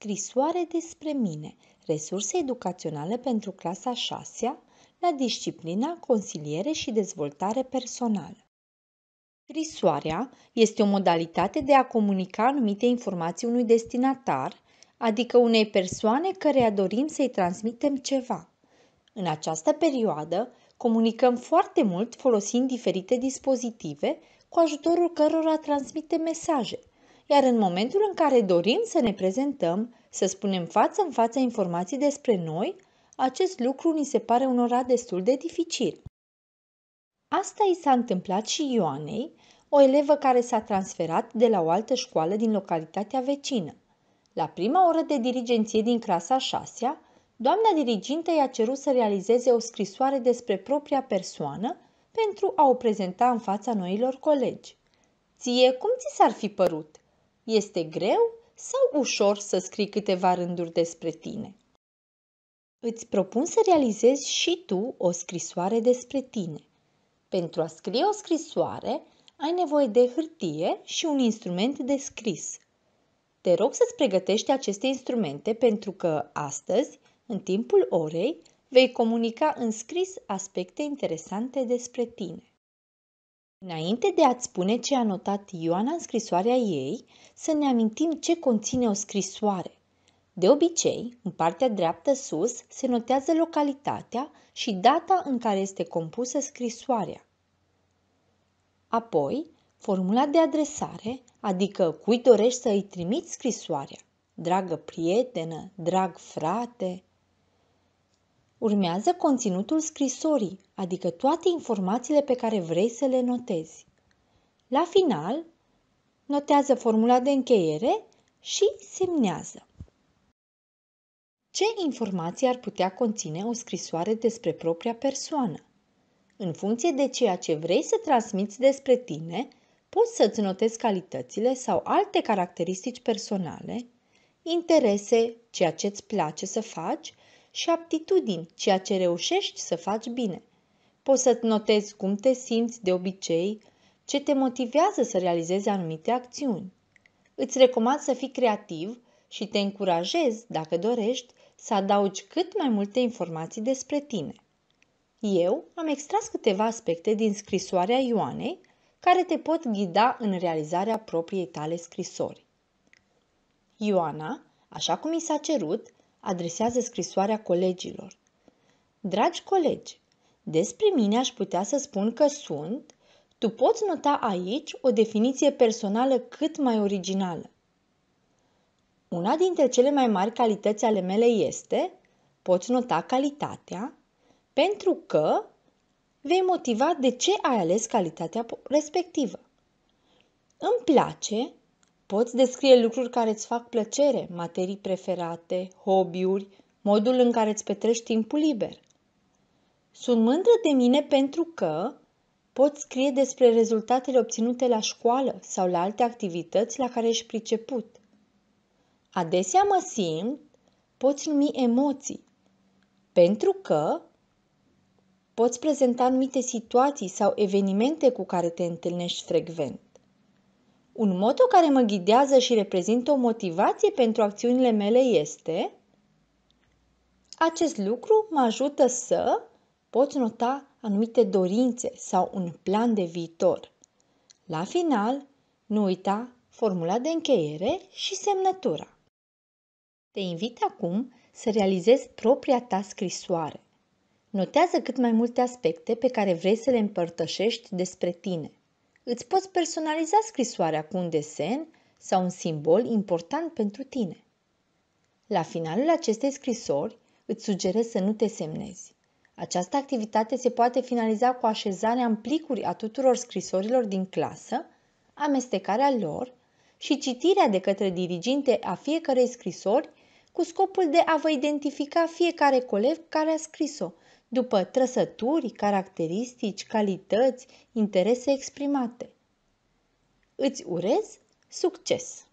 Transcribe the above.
Scrisoare despre mine, resurse educaționale pentru clasa 6 la disciplina consiliere și dezvoltare personală. Scrisoarea este o modalitate de a comunica anumite informații unui destinatar, adică unei persoane căreia dorim să-i transmitem ceva. În această perioadă, comunicăm foarte mult folosind diferite dispozitive cu ajutorul cărora transmitem mesaje, iar în momentul în care dorim să ne prezentăm, să spunem față în față informații despre noi, acest lucru ni se pare unora destul de dificil. Asta i s-a întâmplat și Ioanei, o elevă care s-a transferat de la o altă școală din localitatea vecină. La prima oră de dirigenție din clasa 6 doamna dirigintă i-a cerut să realizeze o scrisoare despre propria persoană pentru a o prezenta în fața noilor colegi. Ție, cum ți s-ar fi părut? Este greu sau ușor să scrii câteva rânduri despre tine? Îți propun să realizezi și tu o scrisoare despre tine. Pentru a scrie o scrisoare, ai nevoie de hârtie și un instrument de scris. Te rog să-ți pregătești aceste instrumente pentru că astăzi, în timpul orei, vei comunica în scris aspecte interesante despre tine. Înainte de a-ți spune ce a notat Ioana în scrisoarea ei, să ne amintim ce conține o scrisoare. De obicei, în partea dreaptă sus se notează localitatea și data în care este compusă scrisoarea. Apoi, formula de adresare, adică cui dorești să îi trimiți scrisoarea. Dragă prietenă, drag frate, Urmează conținutul scrisorii, adică toate informațiile pe care vrei să le notezi. La final, notează formula de încheiere și semnează. Ce informații ar putea conține o scrisoare despre propria persoană? În funcție de ceea ce vrei să transmiți despre tine, poți să-ți notezi calitățile sau alte caracteristici personale, interese, ceea ce îți place să faci și aptitudini, ceea ce reușești să faci bine. Poți să notezi cum te simți de obicei, ce te motivează să realizezi anumite acțiuni. Îți recomand să fii creativ și te încurajez, dacă dorești, să adaugi cât mai multe informații despre tine. Eu am extras câteva aspecte din scrisoarea Ioanei care te pot ghida în realizarea propriei tale scrisori. Ioana, așa cum i s-a cerut, adresează scrisoarea colegilor. Dragi colegi, despre mine aș putea să spun că sunt, tu poți nota aici o definiție personală cât mai originală. Una dintre cele mai mari calități ale mele este, poți nota calitatea, pentru că vei motiva de ce ai ales calitatea respectivă. Îmi place Poți descrie lucruri care îți fac plăcere, materii preferate, hobby-uri, modul în care îți petrești timpul liber. Sunt mândră de mine pentru că pot scrie despre rezultatele obținute la școală sau la alte activități la care ești priceput. Adesea mă simt, poți numi emoții, pentru că poți prezenta anumite situații sau evenimente cu care te întâlnești frecvent. Un moto care mă ghidează și reprezintă o motivație pentru acțiunile mele este acest lucru mă ajută să pot nota anumite dorințe sau un plan de viitor. La final, nu uita formula de încheiere și semnătura. Te invit acum să realizezi propria ta scrisoare. Notează cât mai multe aspecte pe care vrei să le împărtășești despre tine. Îți poți personaliza scrisoarea cu un desen sau un simbol important pentru tine. La finalul acestei scrisori, îți sugerez să nu te semnezi. Această activitate se poate finaliza cu așezarea în plicuri a tuturor scrisorilor din clasă, amestecarea lor și citirea de către diriginte a fiecărei scrisori cu scopul de a vă identifica fiecare coleg care a scris-o după trăsături, caracteristici, calități, interese exprimate. Îți urez succes!